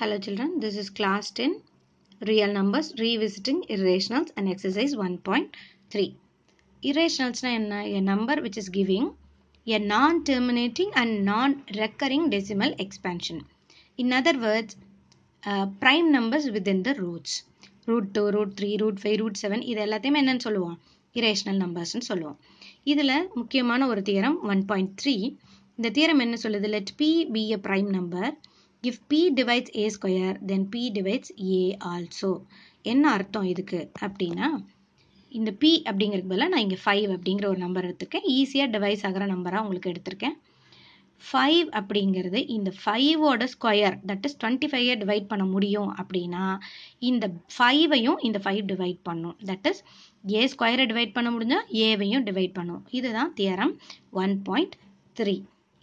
Hello children, this is class 10 Real Numbers Revisiting Irrationals and Exercise 1.3 Irrationals என்ன? A number which is giving a non-terminating and non-recurring decimal expansion. In other words, uh, prime numbers within the roots. Root 2, root 3, root 5, root 7 இது எல்லாத்தையும் என்னன்னு சொல்லுவோம் irrational நம்பர்ஸ்னு சொல்லுவோம் இதில் முக்கியமான ஒரு theorem one point three இந்த தியரம் என்ன சொல்லுது let p be a prime number if p divides a square then p divides a also என்ன அர்த்தம் இதுக்கு அப்படின்னா இந்த பி அப்படிங்கிறதுக்கு பதிலாக நான் இங்கே ஃபைவ் அப்படிங்கிற ஒரு நம்பர் எடுத்திருக்கேன் ஈஸியாக டிவைஸ் ஆகிற நம்பராக உங்களுக்கு எடுத்திருக்கேன் ஃபைவ் அப்படிங்கிறது இந்த ஃபைவோட ஸ்கொயர் தட் இஸ் டுவெண்ட்டி ஃபைவை டிவைட் பண்ண முடியும் அப்படின்னா இந்த ஃபைவையும் இந்த ஃபைவ் டிவைட் பண்ணும் தட் இஸ் ஏ ஸ்கொயரை டிவைட் பண்ண முடிஞ்சால் ஏவையும் டிவைட் பண்ணும் இதுதான் தியரம் ஒன் பாயிண்ட் த்ரீ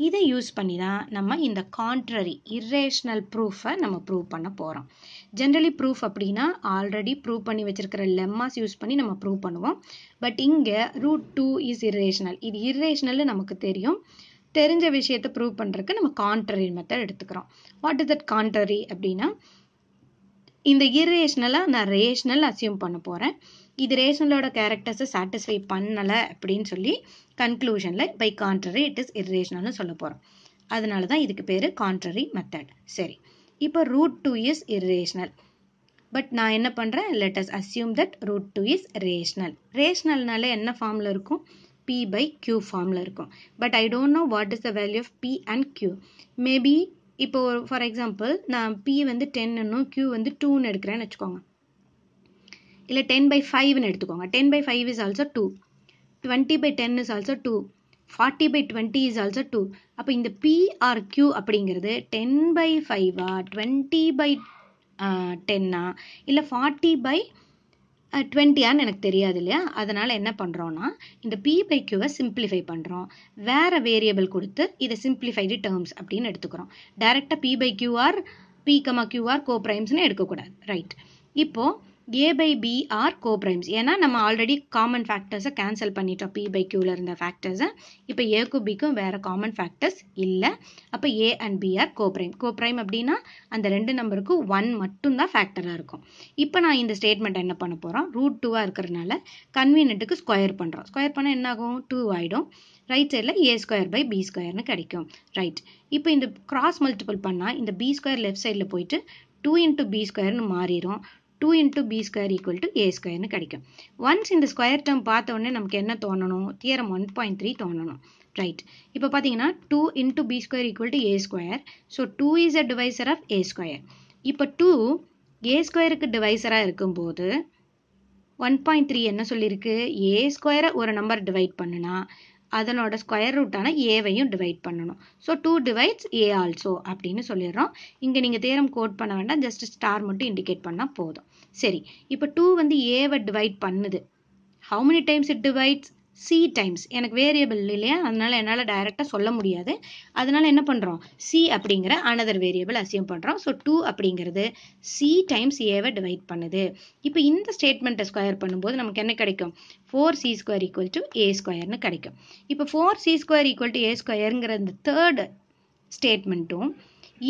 இதை யூஸ் பண்ணி தான் நம்ம இந்த கான்ட்ரரி இர்ரேஷ்னல் ப்ரூஃபை நம்ம ப்ரூவ் பண்ண போகிறோம் ஜென்ரலி ப்ரூஃப் அப்படின்னா ஆல்ரெடி ப்ரூவ் பண்ணி வச்சுருக்கிற லெம்மாஸ் யூஸ் பண்ணி நம்ம ப்ரூவ் பண்ணுவோம் பட் இங்கே ரூட் டூ இஸ் இர்ரேஷ்னல் இது இர்ரேஷ்னல்னு நமக்கு தெரியும் தெரிஞ்ச விஷயத்தை ப்ரூவ் பண்ணுறதுக்கு நம்ம கான்ட்ரரி மெத்தட் எடுத்துக்கிறோம் வாட் இஸ் தட் கான்ட்ரரி அப்படின்னா இந்த இர்ரேஷ்னலாக நான் ரேஷ்னல் அசியூம் பண்ண போகிறேன் இது ரேஷனலோட கேரக்டர்ஸை சாட்டிஸ்ஃபை பண்ணலை அப்படின்னு சொல்லி கன்க்ளூஷனில் பை கான்ட்ரரி இட் இஸ் இரேஷனல்னு சொல்ல போகிறோம் அதனால தான் இதுக்கு பேர் கான்ட்ரரி மெத்தட் சரி இப்போ root two is irrational but நான் என்ன பண்ணுறேன் as assume that root two is rational ரேஷ்னல்னால என்ன ஃபார்மில் இருக்கும் பி பை க்யூ ஃபார்மில் இருக்கும் but I don't know what is the value of p and q maybe இப்போ ஃபார் எக்ஸாம்பிள் நான் பி வந்து டென்னு க்யூ வந்து டூன்னு எடுக்கிறேன்னு வச்சுக்கோங்க இல்லை டென் பை ஃபைவ்னு எடுத்துக்கோங்க ten by five is also two twenty by ten is also two forty by twenty is also two அப்போ இந்த பிஆர் கியூ அப்படிங்கிறது டென் பை ஃபைவா டுவெண்ட்டி பை டென்னா இல்லை ஃபார்ட்டி பை டுவெண்ட்டியான்னு எனக்கு தெரியாது இல்லையா அதனால் என்ன பண்ணுறோன்னா இந்த பி பை கியூவை சிம்பிளிஃபை பண்ணுறோம் வேறு வேரியபிள் கொடுத்து இதை சிம்பிளிஃபைடு டேர்ம்ஸ் அப்படின்னு எடுத்துக்கிறோம் டைரெக்டாக p by q are p comma q are கோ ப்ரைம்ஸ்னு எடுக்கக்கூடாது ரைட் இப்போது a by b are coprimes ஏன்னா நம்ம ஆல்ரெடி காமன் ஃபேக்டர்ஸை கேன்சல் பண்ணிட்டோம் பி பை கியூவில் இருந்த ஃபேக்டர்ஸை இப்போ ஏக்கும் பிக்கும் வேறு காமன் ஃபேக்டர்ஸ் இல்லை அப்போ a and b are coprime coprime அப்படின்னா அந்த ரெண்டு நம்பருக்கு ஒன் மட்டும்தான் ஃபேக்டராக இருக்கும் இப்போ நான் இந்த ஸ்டேட்மெண்ட் என்ன பண்ண போகிறோம் ரூட் டூவாக இருக்கிறனால கன்வீனியன்ட்டுக்கு ஸ்கொயர் பண்ணுறோம் ஸ்கொயர் பண்ணால் என்ன ஆகும் டூ ஆகிடும் ரைட் சைடில் ஏ ஸ்கொயர் பை பி ஸ்கொயர்னு கிடைக்கும் ரைட் இப்போ இந்த கிராஸ் மல்டிபிள் பண்ணால் இந்த பி ஸ்கொயர் லெஃப்ட் சைடில் போயிட்டு டூ இன்ட்டு பி ஸ்கொயர்னு மாறிடும் two into b square equal to a ஸ்கொயர்னு கிடைக்கும் ஒன்ஸ் இந்த ஸ்கொயர் டேர்ம் பார்த்த உடனே நமக்கு என்ன தோணணும் தியரம் ஒன் பாயிண்ட் த்ரீ தோணணும் ரைட் இப்போ பார்த்தீங்கன்னா two into b square equal to a square so two is a divisor of a square இப்போ டூ ஏ ஸ்கொயருக்கு டிவைசராக இருக்கும்போது ஒன் பாயிண்ட் த்ரீ என்ன சொல்லியிருக்கு ஏ ஸ்கொயரை ஒரு நம்பர் டிவைட் பண்ணுனா அதனோட ஸ்கொயர் ரூட்டான ஏவையும் டிவைட் பண்ணணும் so two divides a also அப்படின்னு சொல்லிடுறோம் இங்கே நீங்கள் தேரம் கோட் பண்ண வேண்டாம் ஜஸ்ட் ஸ்டார் மட்டும் இண்டிகேட் பண்ணால் போதும் சரி இப்போ டூ வந்து ஏவை டிவைட் பண்ணுது how many times it divides c times எனக்கு வேரியபிள் இல்லையா அதனால் என்னால் டைரெக்டாக சொல்ல முடியாது அதனால் என்ன பண்ணுறோம் சி அப்படிங்கிற அனதர் வேரியபிள் அசியம் பண்ணுறோம் ஸோ டூ அப்படிங்கிறது சி டைம்ஸ் ஏவை டிவைட் பண்ணுது இப்போ இந்த ஸ்டேட்மெண்ட்டை ஸ்கொயர் பண்ணும்போது நமக்கு என்ன கிடைக்கும் four c square equal to a ஸ்கொயர்னு கிடைக்கும் இப்போ four c square equal to a ஸ்கொயருங்கிற இந்த தேர்டு ஸ்டேட்மெண்ட்டும்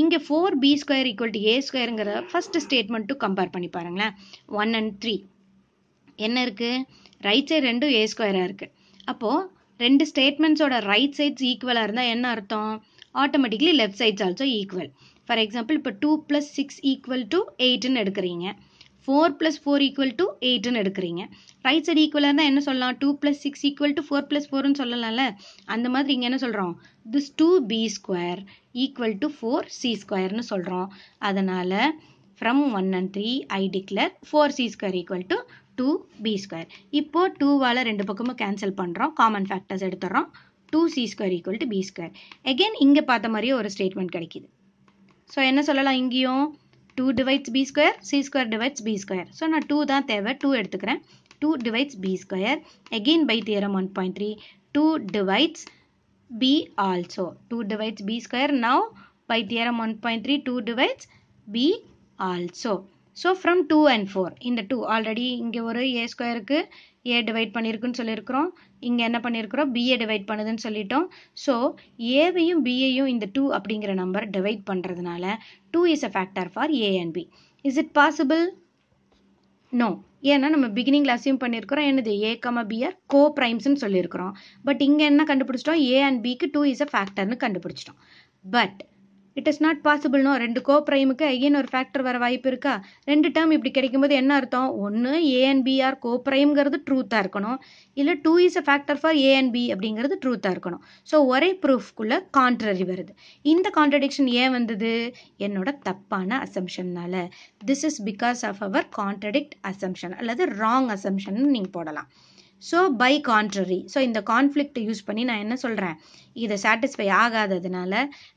இங்கே four b square equal to a ஸ்கொயருங்கிற ஃபஸ்ட்டு ஸ்டேட்மெண்ட்டும் கம்பேர் பண்ணி பாருங்களேன் ஒன் அண்ட் த்ரீ என்ன இருக்குது ரைட் சைடு ரெண்டும் ஏ ஸ்கொயராக இருக்குது அப்போது ரெண்டு ஸ்டேட்மெண்ட்ஸோட ரைட் சைட்ஸ் ஈக்குவலாக இருந்தால் என்ன அர்த்தம் automatically left sides also equal for example இப்போ two plus six equal to எயிட்டுன்னு எடுக்கிறீங்க four plus four equal to எயிட்னு எடுக்கிறீங்க ரைட் சைடு ஈக்குவலாக இருந்தால் என்ன சொல்லலாம் two plus six equal to four plus ஃபோர்னு சொல்லலாம்ல அந்த மாதிரி இங்கே என்ன சொல்கிறோம் this two b square equal to four c ஸ்கொயர்னு சொல்கிறோம் அதனால் from one and three I declare four c square equal to two b square இப்போது டூவால் ரெண்டு பக்கமும் கேன்சல் பண்ணுறோம் காமன் ஃபேக்டர்ஸ் எடுத்துடுறோம் two c square equal to b square again இங்கே பார்த்த மாதிரியே ஒரு ஸ்டேட்மெண்ட் கிடைக்கிது ஸோ என்ன சொல்லலாம் இங்கேயும் two divides b square c square divides b square so நான் டூ தான் தேவை டூ எடுத்துக்கிறேன் two divides b square again by theorem one point three two divides b also two divides b square now one point three two divides b also so from two and four இந்த two already இங்கே ஒரு ஏ ஸ்கொயருக்கு A divide பண்ணியிருக்குன்னு சொல்லியிருக்கிறோம் இங்கே என்ன பண்ணியிருக்கிறோம் BA divide பண்ணுதுன்னு சொல்லிட்டோம் ஸோ ஏவையும் பிஏயும் இந்த டூ அப்படிங்கிற நம்பர் டிவைட் பண்ணுறதுனால two is a factor for a and b is it possible no ஏன்னா நம்ம பிகினிங்கில் அசியூம் பண்ணியிருக்கிறோம் என்னது ஏ கம பிஆர் கோ ப்ரைம்ஸ்னு சொல்லியிருக்கிறோம் பட் இங்கே என்ன கண்டுபிடிச்சிட்டோம் ஏ அண்ட் பிக்கு டூ இஸ் அ ஃபேக்டர்னு கண்டுபிடிச்சிட்டோம் பட் இட் இஸ் நாட் பாசிபிள்னோ ரெண்டு கோ பிரைமுக்கு ஐயன் ஒரு ஃபேக்டர் வர வாய்ப்பு இருக்கா ரெண்டு டேர்ம் இப்படி கிடைக்கும்போது என்ன அர்த்தம் ஒன்று ஏ அண்ட் கோ பிரைம்ங்கிறது ட்ரூத்தாக இருக்கணும் இல்லை two is a factor for a and b அப்படிங்கிறது ட்ரூத்தாக இருக்கணும் ஸோ ஒரே ப்ரூஃப்குள்ளே கான்ட்ரரி வருது இந்த கான்ட்ரடிக்ஷன் ஏன் வந்தது என்னோட தப்பான அசம்ஷன்னால this is because of our contradict assumption அல்லது ராங் அசம்ஷன் நீங்கள் போடலாம் ஸோ பை கான்ட்ரரி ஸோ இந்த கான்ஃப்ளிக்ட் யூஸ் பண்ணி நான் என்ன சொல்கிறேன் இதை சாட்டிஸ்ஃபை ஆகாததுனால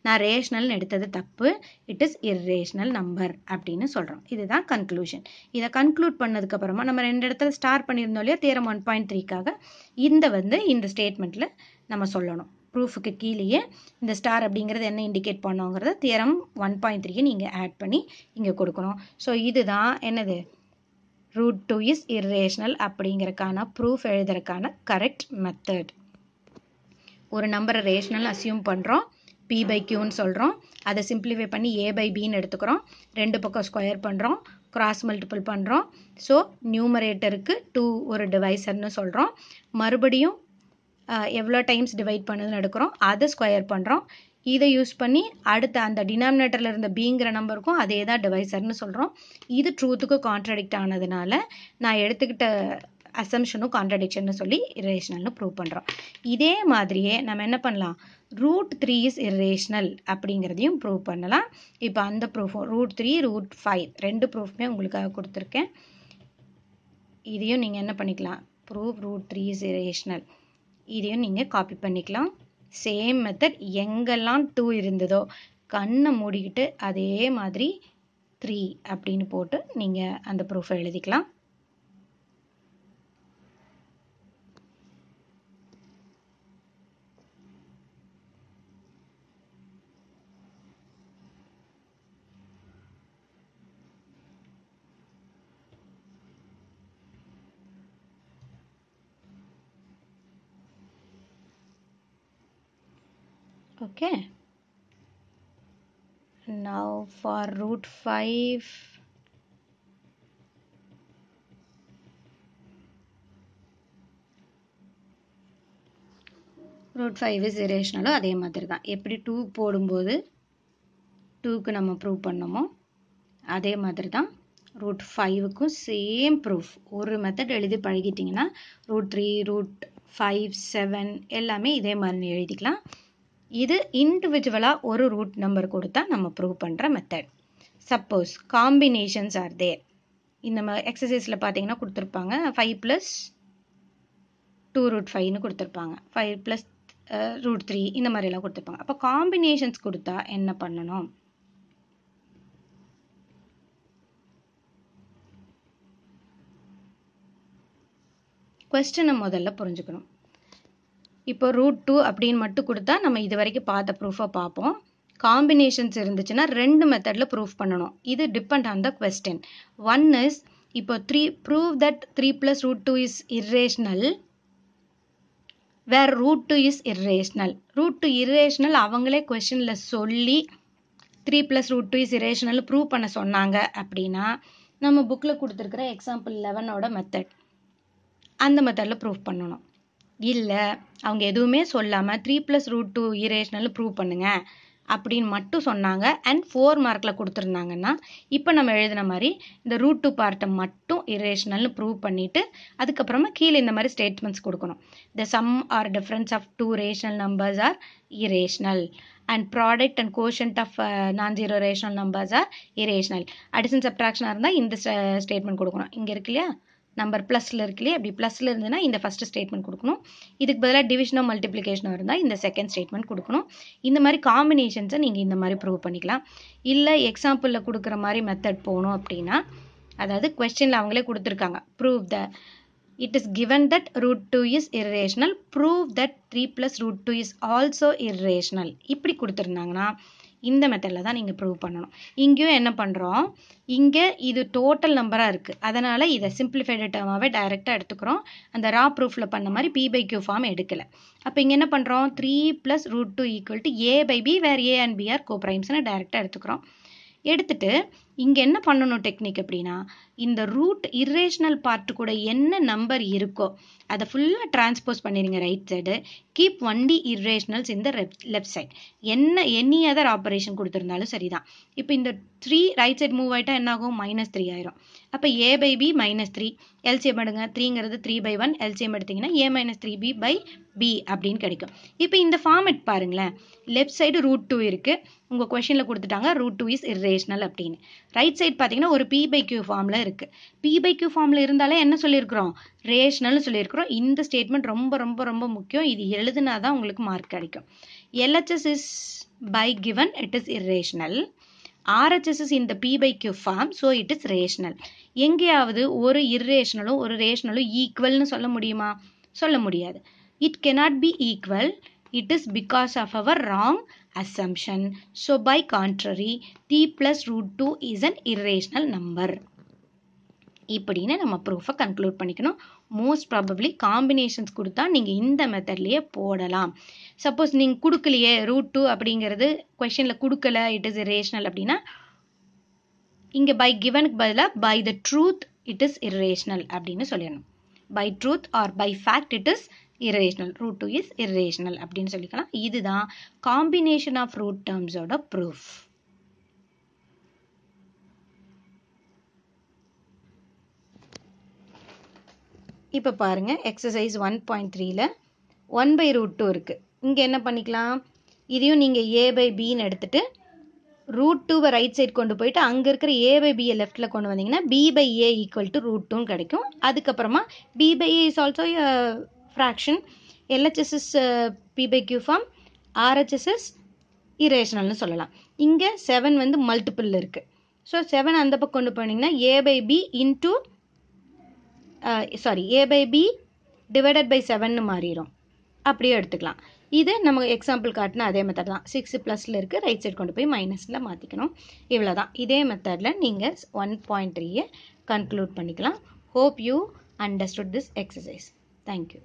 நான் ரேஷ்னல்னு எடுத்தது தப்பு இட் இஸ் இர்ரேஷ்னல் நம்பர் அப்படின்னு சொல்கிறோம் இதுதான் கன்க்ளூஷன் இதை கன்க்ளூட் பண்ணதுக்கப்புறமா நம்ம ரெண்டு இடத்துல ஸ்டார் பண்ணியிருந்தோம் இல்லையா தேரம் ஒன் பாயிண்ட் த்ரீக்காக இந்த வந்து இந்த ஸ்டேட்மெண்ட்டில் நம்ம சொல்லணும் ப்ரூஃபுக்கு கீழேயே இந்த ஸ்டார் அப்படிங்கிறது என்ன இண்டிகேட் பண்ணோங்கிறத தேரம் ஒன் பாயிண்ட் த்ரீயை நீங்கள் ஆட் பண்ணி இங்கே கொடுக்கணும் ஸோ இதுதான் என்னது ரூட் டூ இஸ் இர்ரேஷ்னல் அப்படிங்கிறக்கான ப்ரூஃப் எழுதுறக்கான கரெக்ட் மெத்தட் ஒரு நம்பரை ரேஷ்னல் அசியூம் பண்ணுறோம் பி பை கியூன்னு சொல்கிறோம் அதை சிம்பிளிஃபை பண்ணி ஏ பை பின்னு எடுத்துக்கிறோம் ரெண்டு பக்கம் ஸ்கொயர் பண்ணுறோம் கிராஸ் மல்டிபிள் பண்ணுறோம் ஸோ நியூமரேட்டருக்கு டூ ஒரு டிவைசர்னு சொல்கிறோம் மறுபடியும் எவ்வளோ டைம்ஸ் டிவைட் பண்ணுதுன்னு எடுக்கிறோம் அதை ஸ்கொயர் பண்ணுறோம் இதை யூஸ் பண்ணி அடுத்த அந்த டினாமினேட்டரில் இருந்த பிங்கிற நம்பருக்கும் அதே தான் டிவைசர்னு சொல்கிறோம் இது ட்ரூத்துக்கு கான்ட்ரடிக்ட் ஆனதுனால நான் எடுத்துக்கிட்ட அசம்ஷனும் கான்ட்ரடிக்ஷன் சொல்லி இரேஷனல்னு ப்ரூவ் பண்ணுறோம் இதே மாதிரியே நம்ம என்ன பண்ணலாம் ரூட் த்ரீ இஸ் இரேஷனல் அப்படிங்கிறதையும் ப்ரூவ் பண்ணலாம் இப்போ அந்த ப்ரூஃபும் ரூட் த்ரீ ரூட் ஃபைவ் ரெண்டு ப்ரூஃப்மே உங்களுக்காக கொடுத்துருக்கேன் இதையும் நீங்கள் என்ன பண்ணிக்கலாம் proof root three is irrational இதையும் நீங்கள் காப்பி பண்ணிக்கலாம் சேம் மெத்தட் எங்கெல்லாம் டூ இருந்ததோ கண்ணை மூடிக்கிட்டு அதே மாதிரி த்ரீ அப்படின்னு போட்டு நீங்கள் அந்த ப்ரூஃபை எழுதிக்கலாம் okay now for root 5 root five is இரேஷனலும் அதே மாதிரி தான் எப்படி டூ போடும்போது டூக்கு நம்ம ப்ரூவ் பண்ணோமோ அதே மாதிரி தான் ரூட் ஃபைவுக்கும் சேம் ப்ரூஃப் ஒரு மெத்தட் எழுதி பழகிட்டிங்கன்னா root three root five seven எல்லாமே இதே மாதிரி எழுதிக்கலாம் இது இண்டிவிஜுவலாக ஒரு ரூட் நம்பர் கொடுத்தா நம்ம ப்ரூவ் பண்ணுற method suppose combinations are there மாதிரி எக்ஸசைஸில் பார்த்தீங்கன்னா கொடுத்துருப்பாங்க ஃபைவ் ப்ளஸ் டூ ரூட் ஃபைவ்னு கொடுத்துருப்பாங்க ஃபைவ் ப்ளஸ் ரூட் த்ரீ இந்த மாதிரிலாம் கொடுத்துருப்பாங்க அப்போ காம்பினேஷன்ஸ் கொடுத்தா என்ன பண்ணணும் கொஸ்டனை முதல்ல புரிஞ்சுக்கணும் இப்போ ரூட் டூ அப்படின்னு மட்டும் கொடுத்தா நம்ம இது வரைக்கும் பார்த்த ப்ரூஃபை பார்ப்போம் காம்பினேஷன்ஸ் இருந்துச்சுன்னா ரெண்டு மெத்தடில் ப்ரூஃப் பண்ணணும் இது depend on the question one is இப்போ three prove that three plus root two is irrational where root two is irrational root two irrational அவங்களே கொஸ்டினில் சொல்லி three plus root two is irrational prove பண்ண சொன்னாங்க அப்படின்னா நம்ம புக்கில் கொடுத்துருக்குற எக்ஸாம்பிள் லெவனோட மெத்தட் அந்த மெத்தடில் ப்ரூவ் பண்ணணும் இல்லை அவங்க எதுவுமே சொல்லாமல் three plus root two irrational prove பண்ணுங்க அப்படின்னு மட்டும் சொன்னாங்க அண்ட் ஃபோர் மார்க்கில் கொடுத்துருந்தாங்கன்னா இப்போ நம்ம எழுதின மாதிரி இந்த ரூட் டூ பார்ட்டை மட்டும் இரேஷ்னல்னு ப்ரூவ் பண்ணிவிட்டு அதுக்கப்புறமா கீழே இந்த மாதிரி ஸ்டேட்மெண்ட்ஸ் கொடுக்கணும் the sum or difference of two rational numbers are irrational and product and quotient of non zero rational numbers are irrational addition சப்ட்ராக்ஷனாக இருந்தால் இந்த ஸ்டேட்மெண்ட் கொடுக்கணும் இங்கே இருக்கு இல்லையா நம்பர் ப்ளஸில் இருக்குல்லையே அப்படி ப்ளஸில் இருந்ததுன்னா இந்த ஃபஸ்ட்டு ஸ்டேட்மெண்ட் கொடுக்கணும் இதுக்கு பதிலாக டிவிஷனோ மல்டிப்ளிகேஷனோ இருந்தால் இந்த செகண்ட் ஸ்டேட்மெண்ட் கொடுக்கணும் இந்த மாதிரி காம்பினேஷன்ஸை நீங்கள் இந்த மாதிரி ப்ரூவ் பண்ணிக்கலாம் இல்லை எக்ஸாம்பிளில் கொடுக்குற மாதிரி மெத்தட் போகணும் அப்படின்னா அதாவது கொஸ்டினில் அவங்களே கொடுத்துருக்காங்க prove the it is given that root two is irrational prove that three plus root two is also irrational இப்படி கொடுத்துருந்தாங்கன்னா இந்த மெத்தடில் தான் நீங்கள் ப்ரூவ் பண்ணணும் இங்கேயும் என்ன பண்ணுறோம் இங்கே இது டோட்டல் நம்பராக இருக்குது அதனால் இதை சிம்பிளிஃபைடு டேர்மாகவே டைரெக்டாக எடுத்துக்கிறோம் அந்த ரா ப்ரூஃபில் பண்ண மாதிரி பி பை கியூ ஃபார்ம் எடுக்கலை அப்போ இங்கே என்ன பண்ணுறோம் three plus root two equal to a by b where a and b are கோப்ரைம்ஸ்னு டைரெக்டாக எடுத்துக்கிறோம் எடுத்துகிட்டு இங்கே என்ன பண்ணணும் டெக்னிக் அப்படின்னா இந்த ரூட் இர்ரேஷனல் பார்ட் கூட என்ன நம்பர் இருக்கோ அதை ஃபுல்லாக டிரான்ஸ்போஸ் பண்ணிடுங்க right side keep only irrationals இந்த லெஃப்ட் சைட் என்ன எனி அதர் ஆப்ரேஷன் கொடுத்துருந்தாலும் சரிதான் இப்போ இந்த த்ரீ ரைட் சைட் மூவ் ஆகிட்டா என்ன ஆகும் மைனஸ் த்ரீ ஆயிரும் அப்போ a by b minus three LCM எடுங்க த்ரீங்கிறது த்ரீ பை ஒன் எல்சிஎம் எடுத்தீங்கன்னா a minus three b by b அப்படின்னு கிடைக்கும் இப்போ இந்த ஃபார்மெட் பாருங்களேன் லெஃப்ட் சைடு ரூட் டூ இருக்குது உங்கள் கொஷனில் கொடுத்துட்டாங்க ரூட் டூ இஸ் இரேஷ்னல் அப்படின்னு ரைட் சைடு பார்த்தீங்கன்னா ஒரு பி பை கியூ ஃபார்மில் இருக்குது பி பை கியூ ஃபார்மில் இருந்தாலே என்ன சொல்லியிருக்கிறோம் ரேஷ்னல்னு சொல்லியிருக்கிறோம் இந்த ஸ்டேட்மெண்ட் ரொம்ப ரொம்ப ரொம்ப முக்கியம் இது எழுதுனா தான் உங்களுக்கு மார்க் கிடைக்கும் LHS is by given it is irrational RHS is in the P by Q form, so it is rational. எங்கேயாவது ஒரு இர்ரேஷனலும் ஒரு ரேஷனலும் ஈக்குவல்னு சொல்ல முடியுமா சொல்ல முடியாது it cannot be equal it is because of our wrong assumption so by contrary the plus root two is an irrational number இப்படின்னு நம்ம ப்ரூஃபை கன்க்ளூட் பண்ணிக்கணும் மோஸ்ட் ப்ராபப்ளி காம்பினேஷன்ஸ் கொடுத்தா நீங்கள் இந்த மெத்தட்லேயே போடலாம் சப்போஸ் நீங்கள் கொடுக்கலையே ரூட் டூ அப்படிங்கிறது கொஷனில் கொடுக்கல இட் இஸ் இரேஷனல் அப்படின்னா இங்கே பை கிவனுக்கு பதிலாக by the truth it is irrational அப்படின்னு சொல்லிடணும் by truth or by fact it is irrational root two is irrational அப்படின்னு சொல்லிக்கலாம் இதுதான் காம்பினேஷன் ஆஃப் ரூட் டேர்ம்ஸோட ப்ரூஃப் இப்போ பாருங்க எக்ஸசைஸ் ஒன் பாயிண்ட் த்ரீயில் ஒன் பை ரூட் டூ இருக்கு இங்கே என்ன பண்ணிக்கலாம் இதையும் நீங்கள் ஏ பை பின்னு எடுத்துகிட்டு ரூட் டூவை ரைட் சைட் கொண்டு போயிட்டு அங்கே இருக்கிற ஏ பை பிஏ லெஃப்ட்டில் கொண்டு வந்தீங்கன்னா b by a equal to root டூன் கிடைக்கும் அதுக்கப்புறமா b by a is also fraction LHS is p by q form RHS is இரேஷனல்னு சொல்லலாம் இங்கே செவன் வந்து மல்டிபிள் இருக்குது ஸோ செவன் அந்த பக்கம் கொண்டு போனீங்கன்னா a by b into sorry a by b divided by செவன்னு மாறிடும் அப்படியே எடுத்துக்கலாம் இது நம்ம எக்ஸாம்பிள் காட்டினா அதே மெத்தட் தான் சிக்ஸ் ப்ளஸில் இருக்குது ரைட் சைடு கொண்டு போய் மைனஸில் மாற்றிக்கணும் இவ்வளோ தான் இதே மெத்தடில் நீங்கள் ஒன் பாயிண்ட் த்ரீயை கன்க்ளூட் பண்ணிக்கலாம் hope you understood this exercise thank you